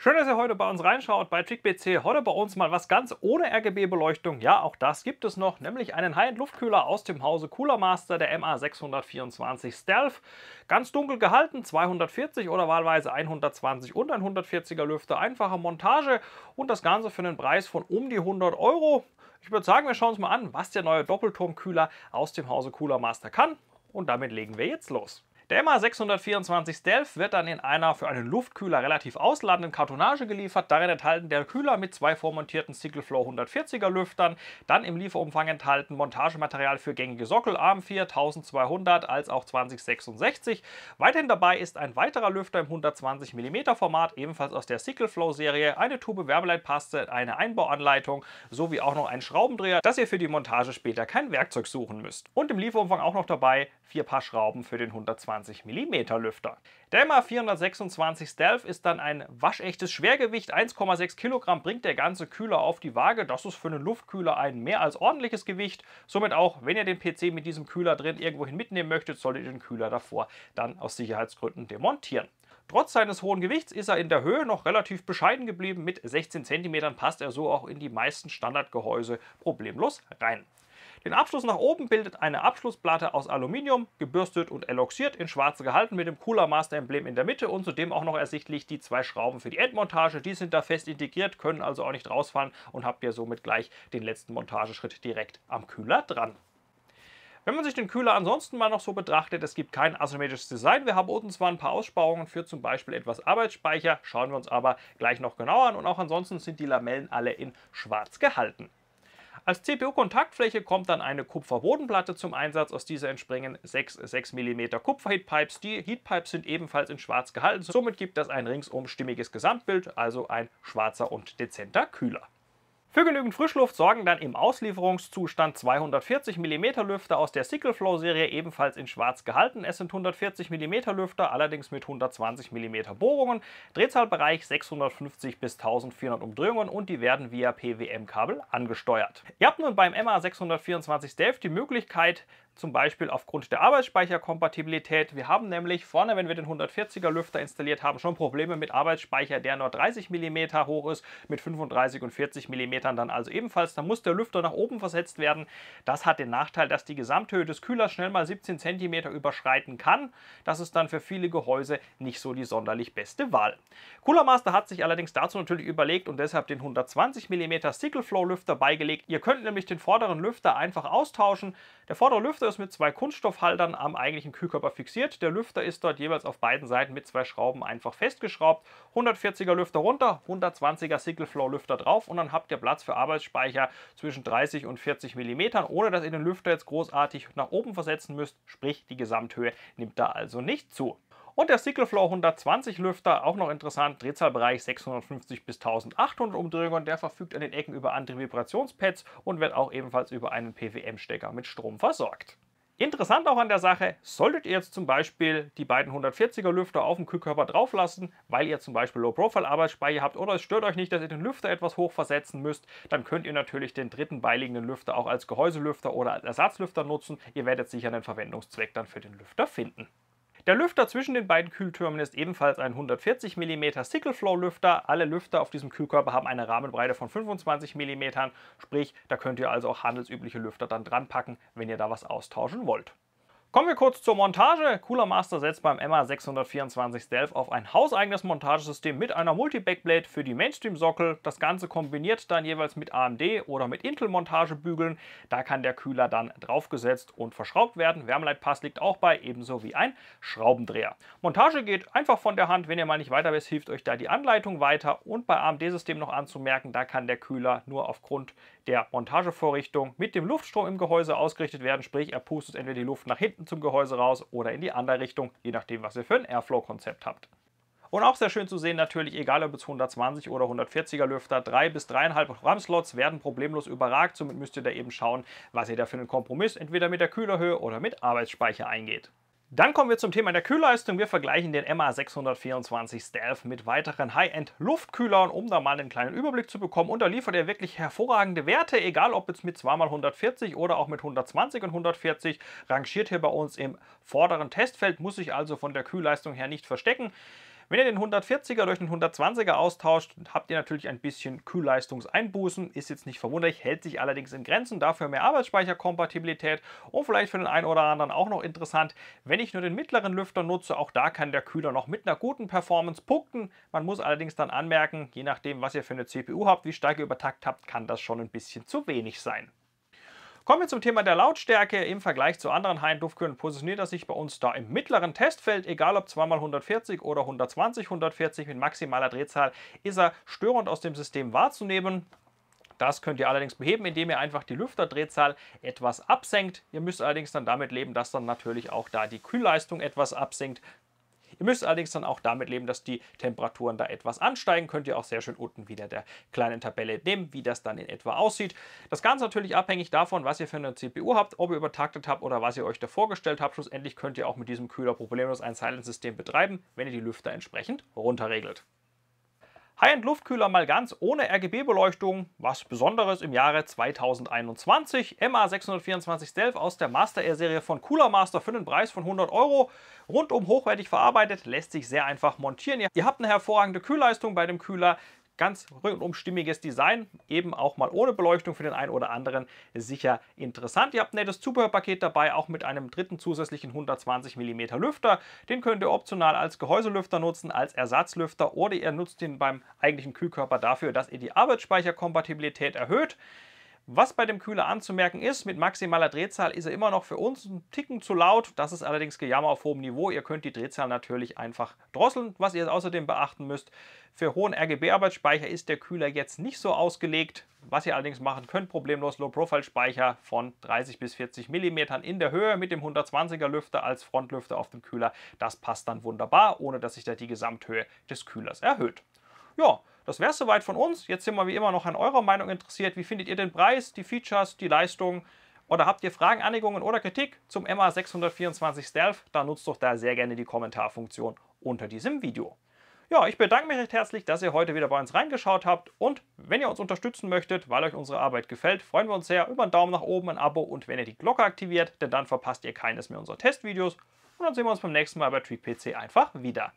Schön, dass ihr heute bei uns reinschaut bei TrickBC. Heute bei uns mal was ganz ohne RGB-Beleuchtung. Ja, auch das gibt es noch, nämlich einen High-End-Luftkühler aus dem Hause Cooler Master, der MA624 Stealth. Ganz dunkel gehalten, 240 oder wahlweise 120 und ein 140er Lüfter. Einfache Montage und das Ganze für einen Preis von um die 100 Euro. Ich würde sagen, wir schauen uns mal an, was der neue Doppelturmkühler aus dem Hause Cooler Master kann. Und damit legen wir jetzt los. Der MA624 Stealth wird dann in einer für einen Luftkühler relativ ausladenden Kartonage geliefert. Darin enthalten der Kühler mit zwei vormontierten Flow 140er Lüftern, dann im Lieferumfang enthalten Montagematerial für gängige Sockel, AM 4200 als auch 2066. Weiterhin dabei ist ein weiterer Lüfter im 120 mm Format, ebenfalls aus der Flow Serie, eine Tube Wärmeleitpaste, eine Einbauanleitung sowie auch noch einen Schraubendreher, dass ihr für die Montage später kein Werkzeug suchen müsst. Und im Lieferumfang auch noch dabei vier Paar Schrauben für den 120 24 mm Lüfter. Der MA426 Stealth ist dann ein waschechtes Schwergewicht, 1,6 Kilogramm bringt der ganze Kühler auf die Waage. Das ist für einen Luftkühler ein mehr als ordentliches Gewicht. Somit auch, wenn ihr den PC mit diesem Kühler drin irgendwohin mitnehmen möchtet, solltet ihr den Kühler davor dann aus Sicherheitsgründen demontieren. Trotz seines hohen Gewichts ist er in der Höhe noch relativ bescheiden geblieben. Mit 16 cm passt er so auch in die meisten Standardgehäuse problemlos rein. Den Abschluss nach oben bildet eine Abschlussplatte aus Aluminium, gebürstet und eloxiert, in schwarz gehalten mit dem Cooler Master Emblem in der Mitte und zudem auch noch ersichtlich die zwei Schrauben für die Endmontage. Die sind da fest integriert, können also auch nicht rausfallen und habt ihr somit gleich den letzten Montageschritt direkt am Kühler dran. Wenn man sich den Kühler ansonsten mal noch so betrachtet, es gibt kein asymmetrisches Design. Wir haben unten zwar ein paar Aussparungen für zum Beispiel etwas Arbeitsspeicher, schauen wir uns aber gleich noch genauer an und auch ansonsten sind die Lamellen alle in schwarz gehalten. Als CPU-Kontaktfläche kommt dann eine Kupferbodenplatte zum Einsatz. Aus dieser entspringen 6 6 mm Kupferheatpipes. Die Heatpipes sind ebenfalls in schwarz gehalten. Somit gibt das ein ringsum stimmiges Gesamtbild, also ein schwarzer und dezenter Kühler. Für genügend Frischluft sorgen dann im Auslieferungszustand 240 mm Lüfter aus der Sickle Flow Serie ebenfalls in schwarz gehalten. Es sind 140 mm Lüfter, allerdings mit 120 mm Bohrungen, Drehzahlbereich 650 bis 1400 Umdrehungen und die werden via PWM-Kabel angesteuert. Ihr habt nun beim MA624 Stealth die Möglichkeit, zum Beispiel aufgrund der Arbeitsspeicherkompatibilität. Wir haben nämlich vorne, wenn wir den 140er Lüfter installiert haben, schon Probleme mit Arbeitsspeicher, der nur 30 mm hoch ist, mit 35 und 40 mm dann also ebenfalls. Da muss der Lüfter nach oben versetzt werden. Das hat den Nachteil, dass die Gesamthöhe des Kühlers schnell mal 17 cm überschreiten kann. Das ist dann für viele Gehäuse nicht so die sonderlich beste Wahl. Cooler Master hat sich allerdings dazu natürlich überlegt und deshalb den 120 mm Sickle Flow Lüfter beigelegt. Ihr könnt nämlich den vorderen Lüfter einfach austauschen. Der vordere Lüfter Lüfter ist mit zwei Kunststoffhaltern am eigentlichen Kühlkörper fixiert. Der Lüfter ist dort jeweils auf beiden Seiten mit zwei Schrauben einfach festgeschraubt. 140er Lüfter runter, 120er Single Flow Lüfter drauf und dann habt ihr Platz für Arbeitsspeicher zwischen 30 und 40 mm, ohne dass ihr den Lüfter jetzt großartig nach oben versetzen müsst, sprich die Gesamthöhe nimmt da also nicht zu. Und der Cycleflow 120 Lüfter, auch noch interessant, Drehzahlbereich 650 bis 1800 Umdrehungen. Der verfügt an den Ecken über andere Vibrationspads und wird auch ebenfalls über einen PWM-Stecker mit Strom versorgt. Interessant auch an der Sache, solltet ihr jetzt zum Beispiel die beiden 140er Lüfter auf dem Kühlkörper drauflassen, weil ihr zum Beispiel Low-Profile-Arbeitsspeicher habt oder es stört euch nicht, dass ihr den Lüfter etwas hoch versetzen müsst, dann könnt ihr natürlich den dritten beiliegenden Lüfter auch als Gehäuselüfter oder als Ersatzlüfter nutzen. Ihr werdet sicher einen Verwendungszweck dann für den Lüfter finden. Der Lüfter zwischen den beiden Kühltürmen ist ebenfalls ein 140 mm Sickle Flow Lüfter. Alle Lüfter auf diesem Kühlkörper haben eine Rahmenbreite von 25 mm, sprich, da könnt ihr also auch handelsübliche Lüfter dann dran packen, wenn ihr da was austauschen wollt. Kommen wir kurz zur Montage. Cooler Master setzt beim MA624 Stealth auf ein hauseigenes Montagesystem mit einer Multi-Backblade für die Mainstream-Sockel. Das Ganze kombiniert dann jeweils mit AMD oder mit Intel-Montagebügeln. Da kann der Kühler dann draufgesetzt und verschraubt werden. Wärmeleitpass liegt auch bei, ebenso wie ein Schraubendreher. Montage geht einfach von der Hand. Wenn ihr mal nicht weiter wisst, hilft euch da die Anleitung weiter. Und bei amd system noch anzumerken, da kann der Kühler nur aufgrund der Montagevorrichtung mit dem Luftstrom im Gehäuse ausgerichtet werden. Sprich, er pustet entweder die Luft nach hinten hinten zum Gehäuse raus oder in die andere Richtung, je nachdem, was ihr für ein Airflow-Konzept habt. Und auch sehr schön zu sehen natürlich, egal ob es 120 oder 140er Lüfter, 3 bis 3,5 RAM-Slots werden problemlos überragt, somit müsst ihr da eben schauen, was ihr da für einen Kompromiss entweder mit der Kühlerhöhe oder mit Arbeitsspeicher eingeht. Dann kommen wir zum Thema der Kühlleistung. Wir vergleichen den MA624 Stealth mit weiteren High-End-Luftkühlern, um da mal einen kleinen Überblick zu bekommen. Und da liefert er wirklich hervorragende Werte, egal ob jetzt mit 2x140 oder auch mit 120 und 140. Rangiert hier bei uns im vorderen Testfeld, muss sich also von der Kühlleistung her nicht verstecken. Wenn ihr den 140er durch den 120er austauscht, habt ihr natürlich ein bisschen Kühlleistungseinbußen. Ist jetzt nicht verwunderlich, hält sich allerdings in Grenzen. Dafür mehr Arbeitsspeicherkompatibilität und vielleicht für den einen oder anderen auch noch interessant, wenn ich nur den mittleren Lüfter nutze. Auch da kann der Kühler noch mit einer guten Performance punkten. Man muss allerdings dann anmerken, je nachdem, was ihr für eine CPU habt, wie stark ihr übertakt habt, kann das schon ein bisschen zu wenig sein. Kommen wir zum Thema der Lautstärke. Im Vergleich zu anderen Hein-Duftkühlen positioniert er sich bei uns da im mittleren Testfeld. Egal ob 2x140 oder 120, 140 mit maximaler Drehzahl ist er störend aus dem System wahrzunehmen. Das könnt ihr allerdings beheben, indem ihr einfach die Lüfterdrehzahl etwas absenkt. Ihr müsst allerdings dann damit leben, dass dann natürlich auch da die Kühlleistung etwas absenkt. Ihr müsst allerdings dann auch damit leben, dass die Temperaturen da etwas ansteigen. Könnt ihr auch sehr schön unten wieder der kleinen Tabelle nehmen, wie das dann in etwa aussieht. Das Ganze natürlich abhängig davon, was ihr für eine CPU habt, ob ihr übertaktet habt oder was ihr euch da vorgestellt habt. Schlussendlich könnt ihr auch mit diesem Kühler problemlos ein Silent-System betreiben, wenn ihr die Lüfter entsprechend runterregelt. High-End-Luftkühler mal ganz ohne RGB-Beleuchtung, was Besonderes im Jahre 2021. MA624 Stealth aus der Master Air-Serie von Cooler Master für den Preis von 100 Euro. Rundum hochwertig verarbeitet, lässt sich sehr einfach montieren. Ihr habt eine hervorragende Kühlleistung bei dem Kühler, ganz rundum stimmiges Design, eben auch mal ohne Beleuchtung für den einen oder anderen sicher interessant. Ihr habt ein nettes Zubehörpaket dabei, auch mit einem dritten zusätzlichen 120 mm Lüfter. Den könnt ihr optional als Gehäuselüfter nutzen, als Ersatzlüfter oder ihr nutzt ihn beim eigentlichen Kühlkörper dafür, dass ihr die Arbeitsspeicherkompatibilität erhöht. Was bei dem Kühler anzumerken ist, mit maximaler Drehzahl ist er immer noch für uns ein Ticken zu laut. Das ist allerdings Gejammer auf hohem Niveau. Ihr könnt die Drehzahl natürlich einfach drosseln. Was ihr außerdem beachten müsst, für hohen RGB-Arbeitsspeicher ist der Kühler jetzt nicht so ausgelegt. Was ihr allerdings machen könnt, problemlos Low-Profile-Speicher von 30 bis 40 mm in der Höhe mit dem 120er Lüfter als Frontlüfter auf dem Kühler. Das passt dann wunderbar, ohne dass sich da die Gesamthöhe des Kühlers erhöht. Ja, das wäre es soweit von uns. Jetzt sind wir wie immer noch an eurer Meinung interessiert. Wie findet ihr den Preis, die Features, die Leistung? Oder habt ihr Fragen, Anregungen oder Kritik zum MA624 Stealth? Dann nutzt doch da sehr gerne die Kommentarfunktion unter diesem Video. Ja, ich bedanke mich recht herzlich, dass ihr heute wieder bei uns reingeschaut habt und wenn ihr uns unterstützen möchtet, weil euch unsere Arbeit gefällt, freuen wir uns sehr über einen Daumen nach oben, ein Abo und wenn ihr die Glocke aktiviert, denn dann verpasst ihr keines mehr unserer Testvideos und dann sehen wir uns beim nächsten Mal bei Tweak einfach wieder.